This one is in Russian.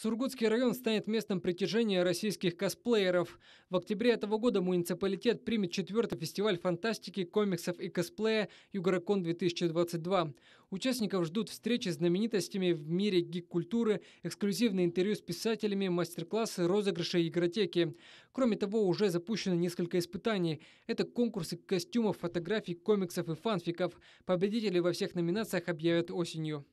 Сургутский район станет местом притяжения российских косплееров. В октябре этого года муниципалитет примет четвертый фестиваль фантастики, комиксов и косплея «Югорокон-2022». Участников ждут встречи с знаменитостями в мире гик-культуры, эксклюзивные интервью с писателями, мастер-классы, розыгрыши и игротеки. Кроме того, уже запущено несколько испытаний. Это конкурсы костюмов, фотографий, комиксов и фанфиков. Победители во всех номинациях объявят осенью.